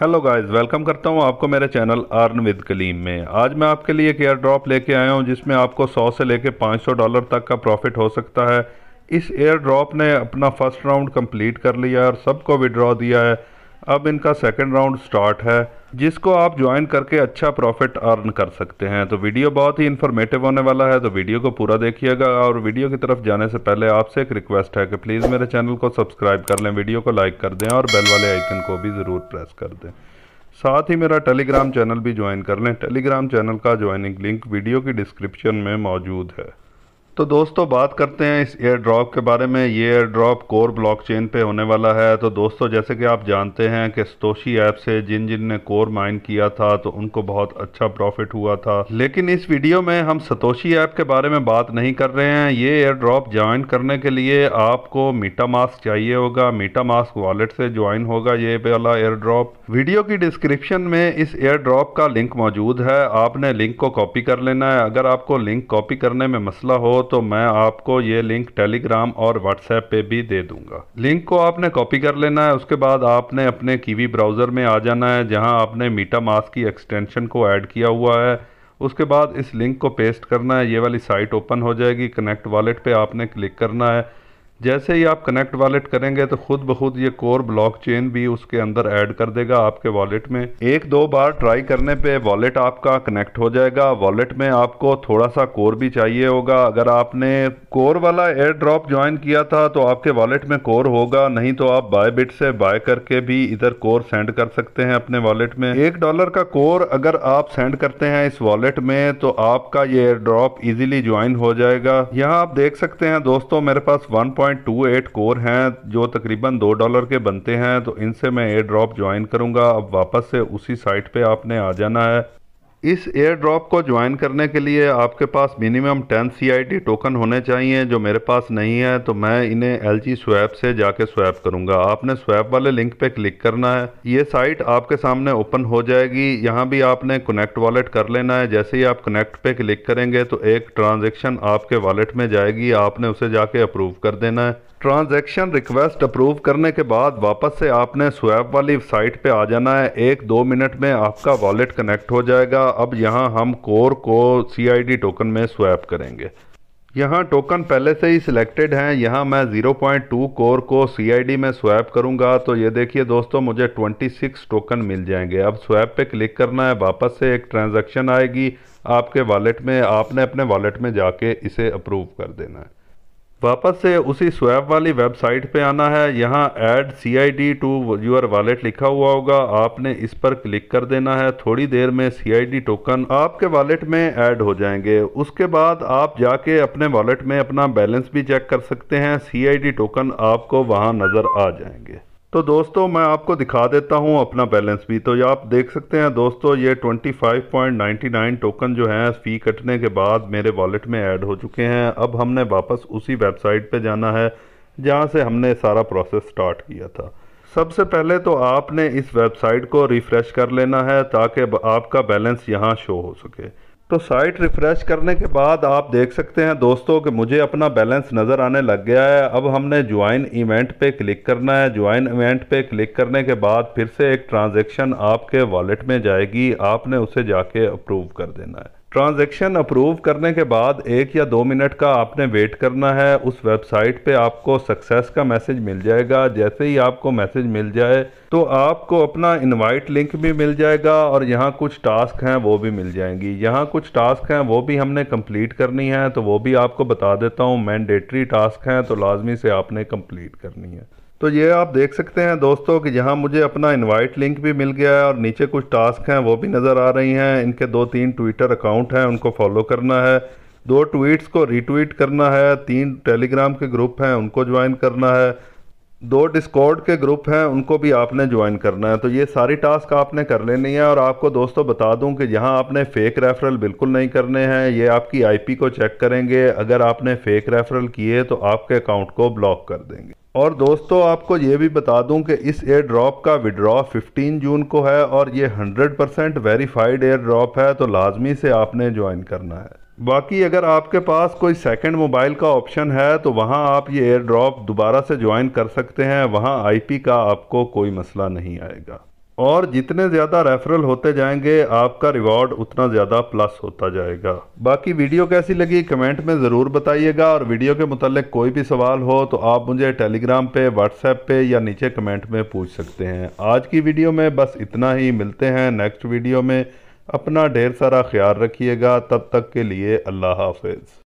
hello guys welcome करता हूं आपको मेरे चैनल अर्न विद कलीम में आज मैं आपके लिए एक एयर ड्रॉप लेके आया हूं जिसमें आपको 100 से लेके 500 डॉलर तक का प्रॉफिट हो सकता है इस एयर ड्रॉप ने अपना फर्स्ट राउंड कंप्लीट कर लिया है और सबको विड्रॉ दिया है अब इनका सेकेंड राउंड स्टार्ट है जिसको आप ज्वाइन करके अच्छा प्रॉफिट अर्न कर सकते हैं तो वीडियो बहुत ही इन्फॉर्मेटिव होने वाला है तो वीडियो को पूरा देखिएगा और वीडियो की तरफ जाने से पहले आपसे एक रिक्वेस्ट है कि प्लीज़ मेरे चैनल को सब्सक्राइब कर लें वीडियो को लाइक कर दें और बेल वाले आइकन को भी ज़रूर प्रेस कर दें साथ ही मेरा टेलीग्राम चैनल भी ज्वाइन कर लें टेलीग्राम चैनल का ज्वाइनिंग लिंक वीडियो की डिस्क्रिप्शन में मौजूद है तो दोस्तों बात करते हैं इस एयर ड्रॉप के बारे में ये एयर ड्रॉप कोर ब्लॉकचेन पे होने वाला है तो दोस्तों जैसे कि आप जानते हैं कि स्तोशी ऐप से जिन जिन ने कोर माइन किया था तो उनको बहुत अच्छा प्रॉफिट हुआ था लेकिन इस वीडियो में हम सतोशी ऐप के बारे में बात नहीं कर रहे हैं ये एयर ड्रॉप ज्वाइन करने के लिए आपको मीटा मास्क चाहिए होगा मीटा मास्क वॉलेट से ज्वाइन होगा ये वाला एयर ड्रॉप वीडियो की डिस्क्रिप्शन में इस एयर ड्रॉप का लिंक मौजूद है आपने लिंक को कॉपी कर लेना है अगर आपको लिंक कॉपी करने में मसला हो तो मैं आपको ये लिंक टेलीग्राम और व्हाट्सएप पे भी दे दूंगा लिंक को आपने कॉपी कर लेना है उसके बाद आपने अपने कीवी ब्राउज़र में आ जाना है जहां आपने मीटा मास की एक्सटेंशन को ऐड किया हुआ है उसके बाद इस लिंक को पेस्ट करना है ये वाली साइट ओपन हो जाएगी कनेक्ट वॉलेट पे आपने क्लिक करना है जैसे ही आप कनेक्ट वॉलेट करेंगे तो खुद ब खुद ये कोर ब्लॉकचेन भी उसके अंदर ऐड कर देगा आपके वॉलेट में एक दो बार ट्राई करने पे वॉलेट आपका कनेक्ट हो जाएगा वॉलेट में आपको थोड़ा सा कोर भी चाहिए होगा अगर आपने कोर वाला एयर ड्रॉप ज्वाइन किया था तो आपके वॉलेट में कोर होगा नहीं तो आप बाय बिट से बाय करके भी इधर कोर सेंड कर सकते हैं अपने वॉलेट में एक डॉलर का कोर अगर आप सेंड करते हैं इस वॉलेट में तो आपका ये एयर ड्रॉप इजिली ज्वाइन हो जाएगा यहाँ आप देख सकते हैं दोस्तों मेरे पास वन 1.28 कोर हैं जो तकरीबन दो डॉलर के बनते हैं तो इनसे मैं एयर ड्रॉप ज्वाइन करूंगा अब वापस से उसी साइट पे आपने आ जाना है इस एयर ड्रॉप को ज्वाइन करने के लिए आपके पास मिनिमम टेन सी टोकन होने चाहिए जो मेरे पास नहीं है तो मैं इन्हें एल जी स्वैप से जाके स्वैप करूंगा आपने स्वैप वाले लिंक पे क्लिक करना है ये साइट आपके सामने ओपन हो जाएगी यहाँ भी आपने कनेक्ट वॉलेट कर लेना है जैसे ही आप कनेक्ट पे क्लिक करेंगे तो एक ट्रांजेक्शन आपके वॉलेट में जाएगी आपने उसे जाके अप्रूव कर देना है ट्रांजैक्शन रिक्वेस्ट अप्रूव करने के बाद वापस से आपने स्वैप वाली साइट पे आ जाना है एक दो मिनट में आपका वॉलेट कनेक्ट हो जाएगा अब यहाँ हम कोर को सी टोकन में स्वैप करेंगे यहाँ टोकन पहले से ही सिलेक्टेड हैं यहाँ मैं 0.2 कोर को सी में स्वैप करूँगा तो ये देखिए दोस्तों मुझे 26 टोकन मिल जाएंगे अब स्वैप पे क्लिक करना है वापस से एक ट्रांजैक्शन आएगी आपके वॉलेट में आपने अपने वॉलेट में जाके इसे अप्रूव कर देना है वापस से उसी स्वैप वाली वेबसाइट पे आना है यहाँ add C I D to your wallet लिखा हुआ होगा आपने इस पर क्लिक कर देना है थोड़ी देर में सी आई डी टोकन आपके वॉलेट में ऐड हो जाएंगे उसके बाद आप जाके अपने वॉलेट में अपना बैलेंस भी चेक कर सकते हैं सी आई डी टोकन आपको वहाँ नज़र आ जाएंगे तो दोस्तों मैं आपको दिखा देता हूँ अपना बैलेंस भी तो ये आप देख सकते हैं दोस्तों ये 25.99 टोकन जो है फ़ी कटने के बाद मेरे वॉलेट में ऐड हो चुके हैं अब हमने वापस उसी वेबसाइट पे जाना है जहाँ से हमने सारा प्रोसेस स्टार्ट किया था सबसे पहले तो आपने इस वेबसाइट को रिफ़्रेश कर लेना है ताकि आपका बैलेंस यहाँ शो हो सके तो साइट रिफ़्रेश करने के बाद आप देख सकते हैं दोस्तों कि मुझे अपना बैलेंस नज़र आने लग गया है अब हमने ज्वाइन इवेंट पे क्लिक करना है ज्वाइन इवेंट पे क्लिक करने के बाद फिर से एक ट्रांजैक्शन आपके वॉलेट में जाएगी आपने उसे जाके अप्रूव कर देना है ट्रांजैक्शन अप्रूव करने के बाद एक या दो मिनट का आपने वेट करना है उस वेबसाइट पे आपको सक्सेस का मैसेज मिल जाएगा जैसे ही आपको मैसेज मिल जाए तो आपको अपना इनवाइट लिंक भी मिल जाएगा और यहाँ कुछ टास्क हैं वो भी मिल जाएंगी यहाँ कुछ टास्क हैं वो भी हमने कंप्लीट करनी है तो वो भी आपको बता देता हूँ मैंडेटरी टास्क हैं तो लाजमी से आपने कम्प्लीट करनी है तो ये आप देख सकते हैं दोस्तों कि यहाँ मुझे अपना इनवाइट लिंक भी मिल गया है और नीचे कुछ टास्क हैं वो भी नज़र आ रही हैं इनके दो तीन ट्विटर अकाउंट हैं उनको फॉलो करना है दो ट्वीट्स को रीट्वीट करना है तीन टेलीग्राम के ग्रुप हैं उनको ज्वाइन करना है दो डिस्कॉर्ड के ग्रुप हैं उनको भी आपने ज्वाइन करना है तो ये सारी टास्क आपने कर लेनी है और आपको दोस्तों बता दूं कि यहाँ आपने फ़ेक रेफरल बिल्कुल नहीं करने हैं ये आपकी आईपी को चेक करेंगे अगर आपने फ़ेक रेफरल किए तो आपके अकाउंट को ब्लॉक कर देंगे और दोस्तों आपको ये भी बता दूं कि इस एयर ड्रॉप का विड्रॉ 15 जून को है और ये 100% वेरीफाइड एयर ड्रॉप है तो लाजमी से आपने ज्वाइन करना है बाकी अगर आपके पास कोई सेकंड मोबाइल का ऑप्शन है तो वहाँ आप ये एयर ड्रॉप दोबारा से ज्वाइन कर सकते हैं वहाँ आईपी का आपको कोई मसला नहीं आएगा और जितने ज़्यादा रेफरल होते जाएंगे आपका रिवॉर्ड उतना ज़्यादा प्लस होता जाएगा बाकी वीडियो कैसी लगी कमेंट में ज़रूर बताइएगा और वीडियो के मतलब कोई भी सवाल हो तो आप मुझे टेलीग्राम पे व्हाट्सएप पे या नीचे कमेंट में पूछ सकते हैं आज की वीडियो में बस इतना ही मिलते हैं नेक्स्ट वीडियो में अपना ढेर सारा ख्याल रखिएगा तब तक के लिए अल्लाह हाफिज़